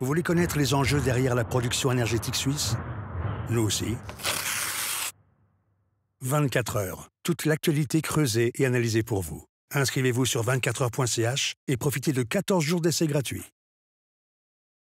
Vous voulez connaître les enjeux derrière la production énergétique suisse Nous aussi. 24 heures. Toute l'actualité creusée et analysée pour vous. Inscrivez-vous sur 24heures.ch et profitez de 14 jours d'essai gratuits.